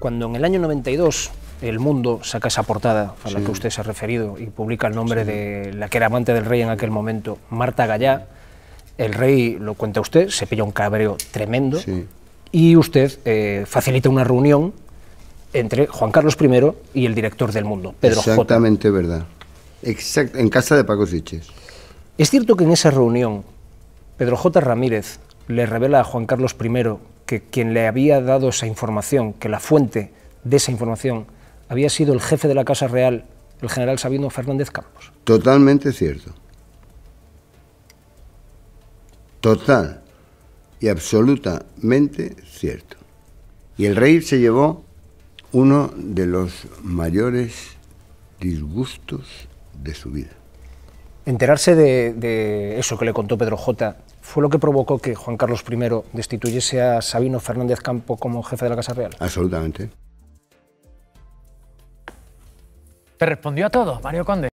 Cuando en el año 92 el Mundo saca esa portada a la que usted se ha referido y publica el nombre de la que era amante del rey en aquel momento, Marta Gallá, el rey, lo cuenta usted, se pilla un cabreo tremendo y usted eh, facilita una reunión entre Juan Carlos I y el director del Mundo, Pedro Exactamente verdad. en casa de Paco Siches. Es cierto que en esa reunión Pedro J. Ramírez le revela a Juan Carlos I que quien le había dado esa información, que la fuente de esa información había sido el jefe de la Casa Real, el general Sabino Fernández Campos. Totalmente cierto. Total y absolutamente cierto. Y el rey se llevó uno de los mayores disgustos de su vida. Enterarse de, eso que le contó Pedro J fue lo que provocó que Juan Carlos I destituyese a Sabino Fernández Campo como jefe de la Casa Real. Absolutamente. ¿Te respondió a todo, Mario Conde?